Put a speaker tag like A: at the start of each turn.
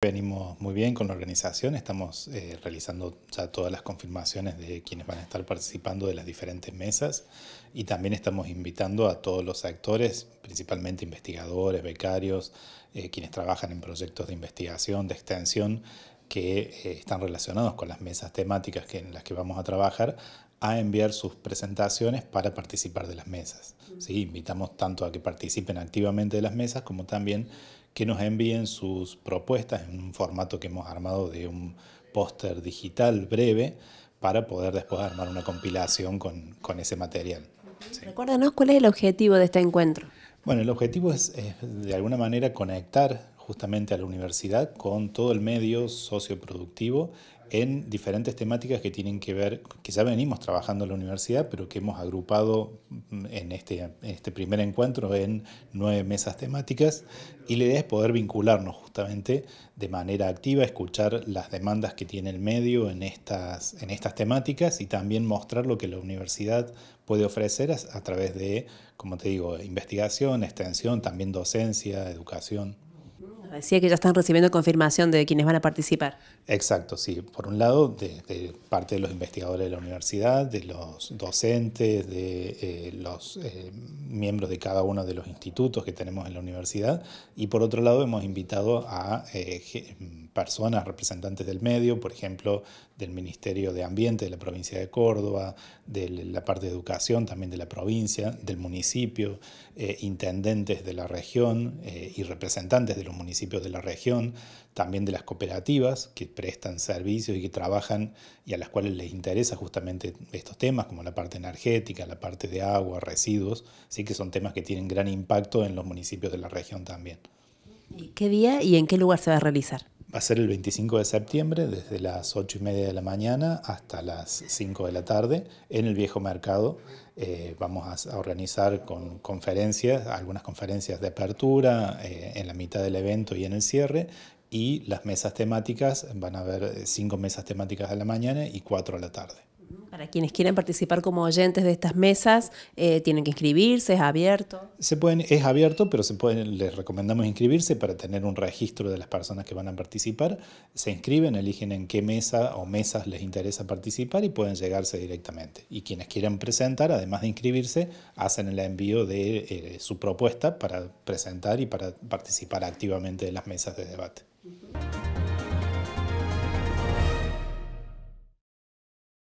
A: Venimos muy bien con la organización, estamos eh, realizando ya todas las confirmaciones de quienes van a estar participando de las diferentes mesas y también estamos invitando a todos los actores, principalmente investigadores, becarios, eh, quienes trabajan en proyectos de investigación, de extensión, que eh, están relacionados con las mesas temáticas que, en las que vamos a trabajar, a enviar sus presentaciones para participar de las mesas. ¿sí? Invitamos tanto a que participen activamente de las mesas como también que nos envíen sus propuestas en un formato que hemos armado de un póster digital breve para poder después armar una compilación con, ese material.
B: Recuérdanos cuál es el objetivo de este encuentro.
A: Bueno, el objetivo es de alguna manera conectar justamente a la universidad con todo el medio socioproductivo en diferentes temáticas que tienen que ver, que ya venimos trabajando en la universidad, pero que hemos agrupado mm, en este, este primer encuentro en nueve mesas temáticas. Y la idea es poder vincularnos justamente de manera activa, escuchar las demandas que tiene el medio en estas, en estas temáticas y también mostrar lo que la universidad puede ofrecer a través de, como te digo, investigación, extensión, también docencia, educación.
B: Decía que ya están recibiendo confirmación de quienes van a participar.
A: Exacto, sí. Por un lado, de, parte de los investigadores de la universidad, de los docentes, de eh, los eh, miembros de cada uno de los institutos que tenemos en la universidad. Y por otro lado, hemos invitado a eh, personas, representantes del medio, por ejemplo, del Ministerio de Ambiente de la provincia de Córdoba, de la parte de educación también de la provincia, del municipio, intendentes de la región y representantes de los municipios de la región, también de las cooperativas que prestan servicios y que trabajan y a las cuales les interesa justamente estos temas, como la parte energética, la parte de agua, residuos, sí que son temas que tienen gran impacto en los municipios de la región también.
B: qué día y en qué lugar se va a realizar?
A: Va a ser el 25 de septiembre, desde las 8 y media de la mañana hasta las 5 de la tarde, en el Viejo Mercado. Eh, vamos a, organizar con conferencias, algunas conferencias de apertura eh, en la mitad del evento y en el cierre, y las mesas temáticas, van a haber eh, cinco mesas temáticas de la mañana y cuatro de la tarde.
B: Para quienes quieren participar como oyentes de estas mesas, eh, tienen que inscribirse, es abierto.
A: Se pueden, es abierto, pero se pueden, les recomendamos inscribirse para tener un registro de las personas que van a participar. Se inscriben, eligen en qué mesa o mesas les interesa participar y pueden llegarse directamente. Y quienes quieran presentar, además de inscribirse, hacen el envío de eh, su propuesta para presentar y para participar activamente de las mesas de debate.